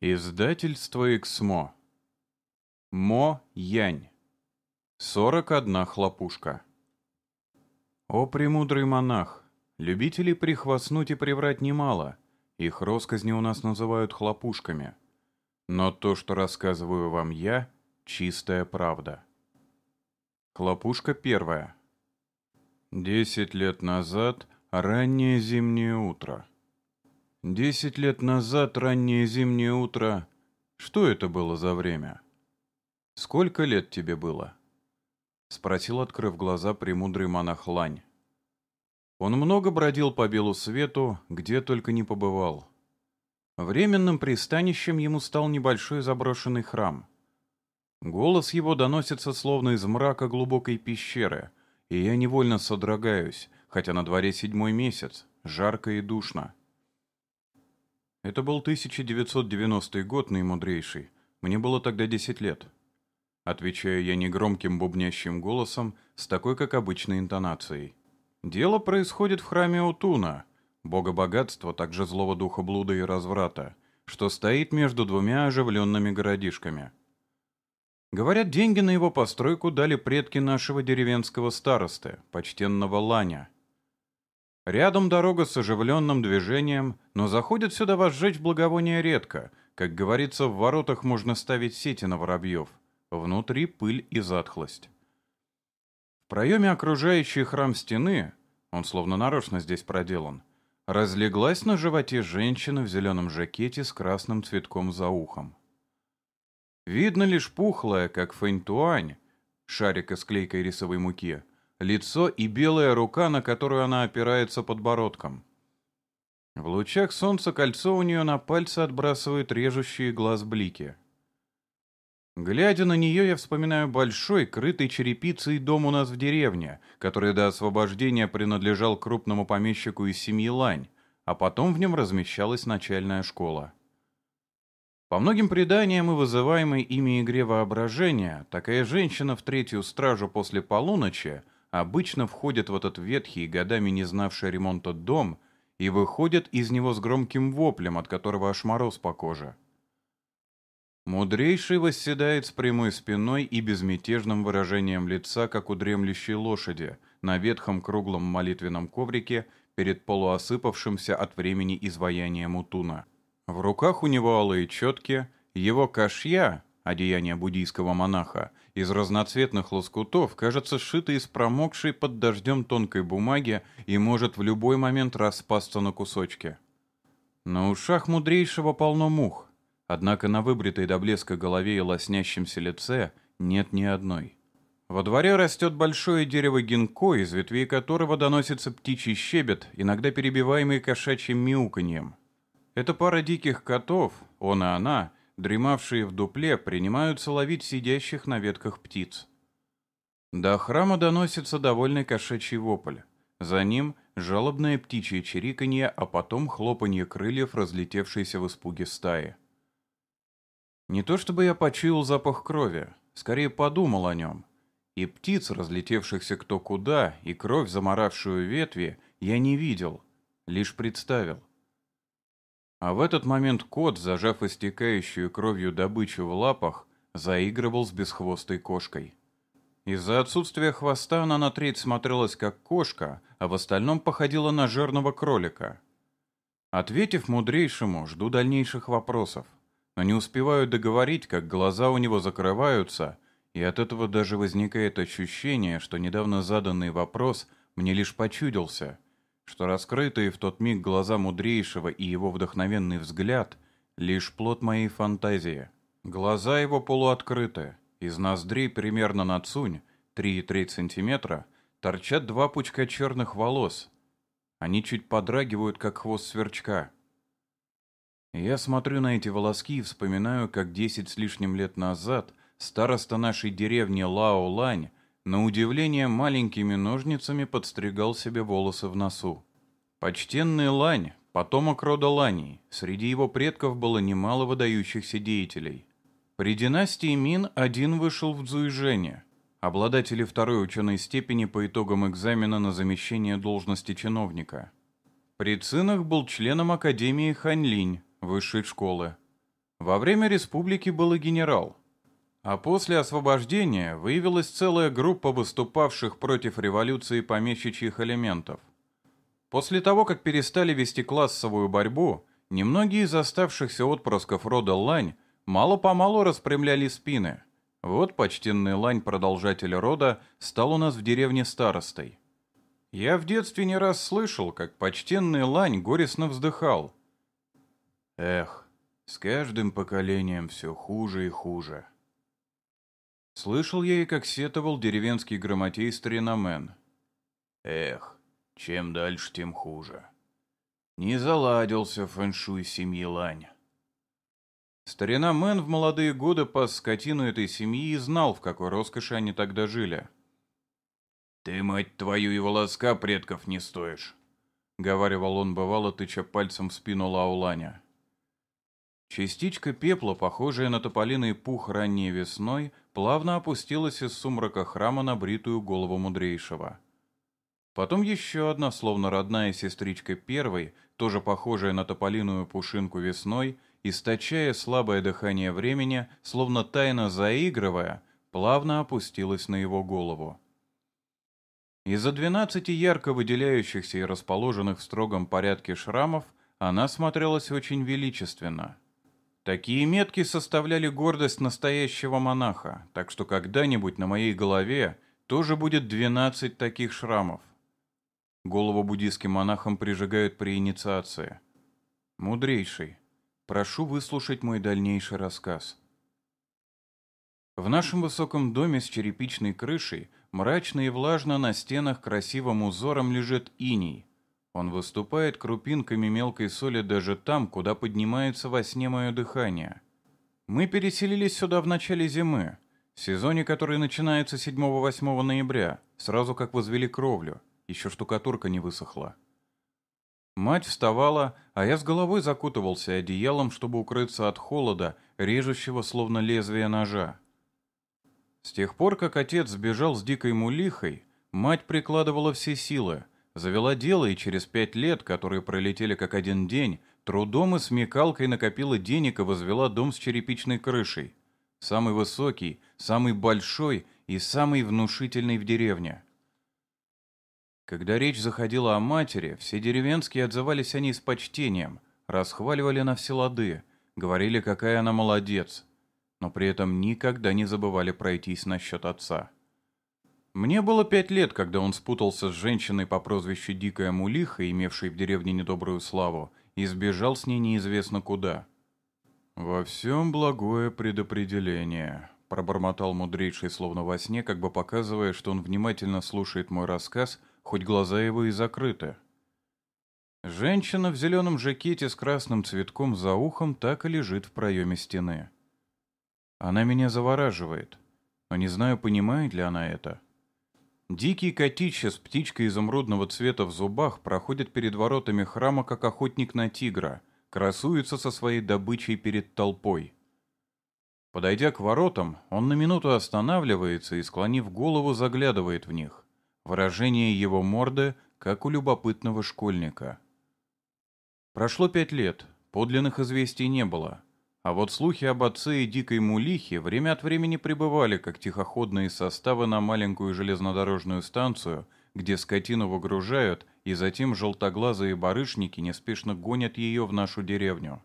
Издательство «Эксмо». Мо Янь. 41 хлопушка. О, премудрый монах! Любителей прихвастнуть и приврать немало. Их росказни у нас называют хлопушками. Но то, что рассказываю вам я, чистая правда. Хлопушка первая. Десять лет назад, раннее зимнее утро. Десять лет назад, раннее зимнее утро. Что это было за время? Сколько лет тебе было? Спросил, открыв глаза, премудрый монах Лань. Он много бродил по белу свету, где только не побывал. Временным пристанищем ему стал небольшой заброшенный храм. Голос его доносится словно из мрака глубокой пещеры, и я невольно содрогаюсь, хотя на дворе седьмой месяц, жарко и душно. Это был 1990 год, наимудрейший. Мне было тогда 10 лет. Отвечаю я негромким бубнящим голосом, с такой, как обычной интонацией. Дело происходит в храме Утуна, бога богатства, также злого духа блуда и разврата, что стоит между двумя оживленными городишками. Говорят, деньги на его постройку дали предки нашего деревенского старосты, почтенного Ланя – Рядом дорога с оживленным движением, но заходит сюда возжечь благовоние редко. Как говорится, в воротах можно ставить сети на воробьев. Внутри пыль и затхлость. В проеме, окружающей храм стены, он словно нарочно здесь проделан, разлеглась на животе женщина в зеленом жакете с красным цветком за ухом. Видно лишь пухлая, как фэнтуань, шарик из клейкой рисовой муки — лицо и белая рука, на которую она опирается подбородком. В лучах солнца кольцо у нее на пальце отбрасывает режущие глаз блики. Глядя на нее, я вспоминаю большой, крытый черепицей дом у нас в деревне, который до освобождения принадлежал крупному помещику из семьи Лань, а потом в нем размещалась начальная школа. По многим преданиям и вызываемой ими игре воображения, такая женщина в третью стражу после полуночи – обычно входят в этот ветхий годами не знавший ремонта дом и выходят из него с громким воплем, от которого аж мороз по коже. Мудрейший восседает с прямой спиной и безмятежным выражением лица, как у дремлющей лошади, на ветхом круглом молитвенном коврике перед полуосыпавшимся от времени изваянием утуна. В руках у него алые четки, его кашья, Одеяние буддийского монаха из разноцветных лоскутов кажется сшито из промокшей под дождем тонкой бумаги и может в любой момент распасться на кусочки. На ушах мудрейшего полно мух, однако на выбритой до блеска голове и лоснящемся лице нет ни одной. Во дворе растет большое дерево гинко, из ветвей которого доносится птичий щебет, иногда перебиваемый кошачьим мяуканьем. Это пара диких котов, он и она – дремавшие в дупле, принимаются ловить сидящих на ветках птиц. До храма доносится довольный кошачий вопль. За ним жалобное птичье чириканье, а потом хлопанье крыльев, разлетевшейся в испуге стаи. Не то чтобы я почуял запах крови, скорее подумал о нем. И птиц, разлетевшихся кто куда, и кровь, заморавшую ветви, я не видел, лишь представил. А в этот момент кот, зажав истекающую кровью добычу в лапах, заигрывал с бесхвостой кошкой. Из-за отсутствия хвоста она на треть смотрелась как кошка, а в остальном походила на жирного кролика. Ответив мудрейшему, жду дальнейших вопросов, но не успеваю договорить, как глаза у него закрываются, и от этого даже возникает ощущение, что недавно заданный вопрос мне лишь почудился – что раскрытые в тот миг глаза мудрейшего и его вдохновенный взгляд — лишь плод моей фантазии. Глаза его полуоткрыты, из ноздрей примерно на цунь, 3,3 сантиметра, торчат два пучка черных волос. Они чуть подрагивают, как хвост сверчка. Я смотрю на эти волоски и вспоминаю, как десять с лишним лет назад староста нашей деревни Лао Лань на удивление маленькими ножницами подстригал себе волосы в носу. Почтенный Лань, потомок рода Ланей, среди его предков было немало выдающихся деятелей. При династии Мин один вышел в Цзуйжэне, обладатели второй ученой степени по итогам экзамена на замещение должности чиновника. При Цинах был членом Академии Ханьлинь, высшей школы. Во время республики был и генерал – а после освобождения выявилась целая группа выступавших против революции помещичьих элементов. После того, как перестали вести классовую борьбу, немногие из оставшихся отпрысков рода Лань мало-помалу распрямляли спины. Вот почтенный Лань, продолжатель рода, стал у нас в деревне старостой. Я в детстве не раз слышал, как почтенный Лань горестно вздыхал. Эх, с каждым поколением все хуже и хуже. Слышал я и как сетовал деревенский грамотей Стариномен. Эх, чем дальше, тем хуже. Не заладился фэншуй семьи Лань. Старина Мэн в молодые годы пас скотину этой семьи и знал, в какой роскоши они тогда жили. «Ты, мать твою, и волоска предков не стоишь», — говаривал он бывало, тыча пальцем в спину Лауланя. Частичка пепла, похожая на тополиный пух ранней весной, плавно опустилась из сумрака храма на бритую голову мудрейшего. Потом еще одна, словно родная сестричка первой, тоже похожая на тополиную пушинку весной, источая слабое дыхание времени, словно тайно заигрывая, плавно опустилась на его голову. Из-за двенадцати ярко выделяющихся и расположенных в строгом порядке шрамов она смотрелась очень величественно – Такие метки составляли гордость настоящего монаха, так что когда-нибудь на моей голове тоже будет 12 таких шрамов. Голову буддийским монахам прижигают при инициации. Мудрейший, прошу выслушать мой дальнейший рассказ. В нашем высоком доме с черепичной крышей мрачно и влажно на стенах красивым узором лежит иней – он выступает крупинками мелкой соли даже там, куда поднимается во сне мое дыхание. Мы переселились сюда в начале зимы, в сезоне, который начинается 7-8 ноября, сразу как возвели кровлю, еще штукатурка не высохла. Мать вставала, а я с головой закутывался одеялом, чтобы укрыться от холода, режущего словно лезвие ножа. С тех пор, как отец сбежал с дикой мулихой, мать прикладывала все силы, Завела дело и через пять лет, которые пролетели как один день, трудом и смекалкой накопила денег и возвела дом с черепичной крышей. Самый высокий, самый большой и самый внушительный в деревне. Когда речь заходила о матери, все деревенские отзывались о ней с почтением, расхваливали на все лады, говорили, какая она молодец, но при этом никогда не забывали пройтись насчет отца. Мне было пять лет, когда он спутался с женщиной по прозвищу Дикая Мулиха, имевшей в деревне недобрую славу, и сбежал с ней неизвестно куда. «Во всем благое предопределение», — пробормотал мудрейший словно во сне, как бы показывая, что он внимательно слушает мой рассказ, хоть глаза его и закрыты. Женщина в зеленом жакете с красным цветком за ухом так и лежит в проеме стены. Она меня завораживает, но не знаю, понимает ли она это. — Дикий котище с птичкой изумрудного цвета в зубах проходит перед воротами храма, как охотник на тигра, красуется со своей добычей перед толпой. Подойдя к воротам, он на минуту останавливается и, склонив голову, заглядывает в них. Выражение его морды, как у любопытного школьника. Прошло пять лет, подлинных известий не было. А вот слухи об отце и дикой мулихе время от времени прибывали, как тихоходные составы на маленькую железнодорожную станцию, где скотину выгружают, и затем желтоглазые барышники неспешно гонят ее в нашу деревню.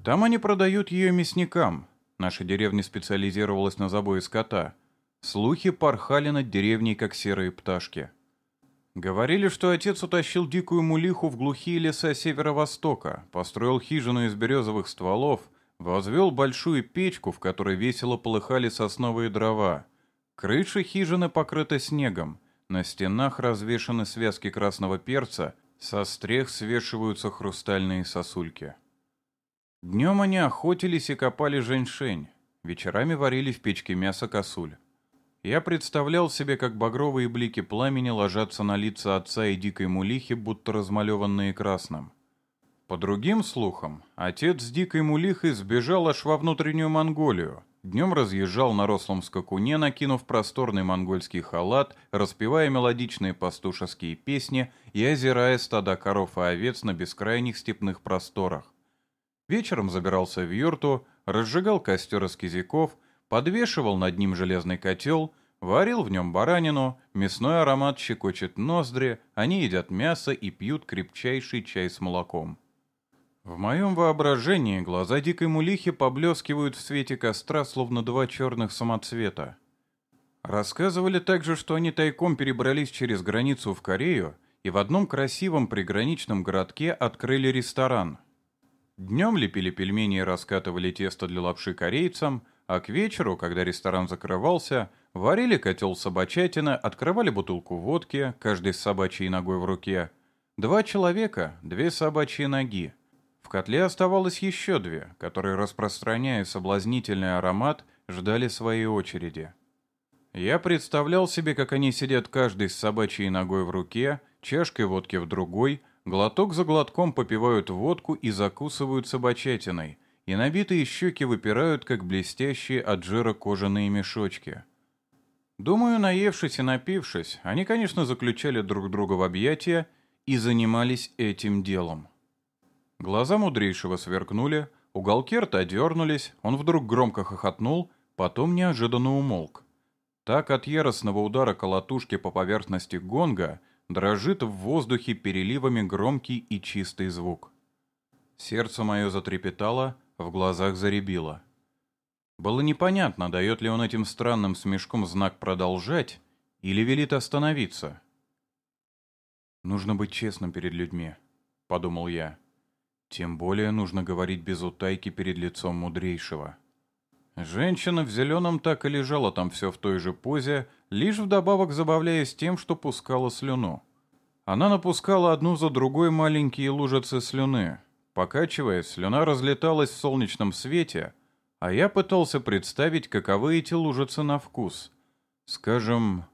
Там они продают ее мясникам. Наша деревня специализировалась на забое скота. Слухи порхали над деревней, как серые пташки. Говорили, что отец утащил дикую мулиху в глухие леса северо-востока, построил хижину из березовых стволов – возвел большую печку, в которой весело полыхали сосновые дрова. Крыша хижины покрыта снегом, на стенах развешаны связки красного перца, со стрех свешиваются хрустальные сосульки. Днем они охотились и копали женьшень, вечерами варили в печке мясо косуль. Я представлял себе, как багровые блики пламени ложатся на лица отца и дикой мулихи, будто размалеванные красным. По другим слухам, отец с Дикой Мулихой сбежал аж во внутреннюю Монголию. Днем разъезжал на рослом скакуне, накинув просторный монгольский халат, распевая мелодичные пастушеские песни и озирая стада коров и овец на бескрайних степных просторах. Вечером забирался в юрту, разжигал костер из кизяков, подвешивал над ним железный котел, варил в нем баранину, мясной аромат щекочет ноздри, они едят мясо и пьют крепчайший чай с молоком. В моем воображении глаза дикой мулихи поблескивают в свете костра, словно два черных самоцвета. Рассказывали также, что они тайком перебрались через границу в Корею и в одном красивом приграничном городке открыли ресторан. Днем лепили пельмени и раскатывали тесто для лапши корейцам, а к вечеру, когда ресторан закрывался, варили котел собачатина, открывали бутылку водки, каждый с собачьей ногой в руке. Два человека, две собачьи ноги. В котле оставалось еще две, которые, распространяя соблазнительный аромат, ждали своей очереди. Я представлял себе, как они сидят каждый с собачьей ногой в руке, чашкой водки в другой, глоток за глотком попивают водку и закусывают собачатиной, и набитые щеки выпирают, как блестящие от жира кожаные мешочки. Думаю, наевшись и напившись, они, конечно, заключали друг друга в объятия и занимались этим делом. Глаза мудрейшего сверкнули, уголки рта дернулись, он вдруг громко хохотнул, потом неожиданно умолк. Так от яростного удара колотушки по поверхности гонга дрожит в воздухе переливами громкий и чистый звук. Сердце мое затрепетало, в глазах заребило. Было непонятно, дает ли он этим странным смешком знак «продолжать» или велит остановиться. «Нужно быть честным перед людьми», — подумал я. Тем более нужно говорить без утайки перед лицом мудрейшего. Женщина в зеленом так и лежала там все в той же позе, лишь вдобавок забавляясь тем, что пускала слюну. Она напускала одну за другой маленькие лужицы слюны. Покачиваясь, слюна разлеталась в солнечном свете, а я пытался представить, каковы эти лужицы на вкус. Скажем,